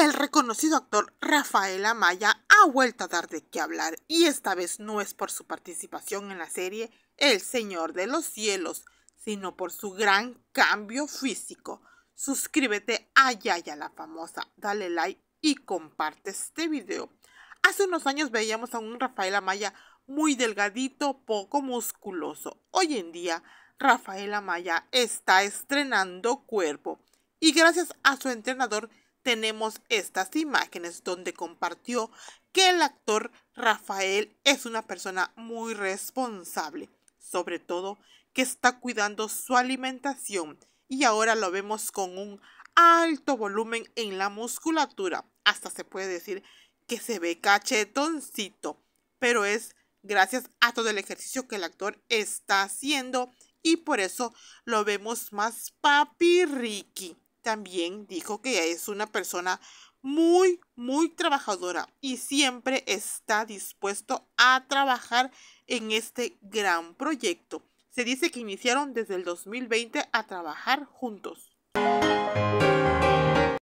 El reconocido actor Rafael Amaya ha vuelto a dar de qué hablar y esta vez no es por su participación en la serie El Señor de los Cielos, sino por su gran cambio físico. Suscríbete a Yaya la famosa, dale like y comparte este video. Hace unos años veíamos a un Rafael Amaya muy delgadito, poco musculoso. Hoy en día, Rafael Amaya está estrenando cuerpo y gracias a su entrenador tenemos estas imágenes donde compartió que el actor Rafael es una persona muy responsable, sobre todo que está cuidando su alimentación y ahora lo vemos con un alto volumen en la musculatura, hasta se puede decir que se ve cachetoncito, pero es gracias a todo el ejercicio que el actor está haciendo y por eso lo vemos más papi también dijo que es una persona muy, muy trabajadora y siempre está dispuesto a trabajar en este gran proyecto. Se dice que iniciaron desde el 2020 a trabajar juntos.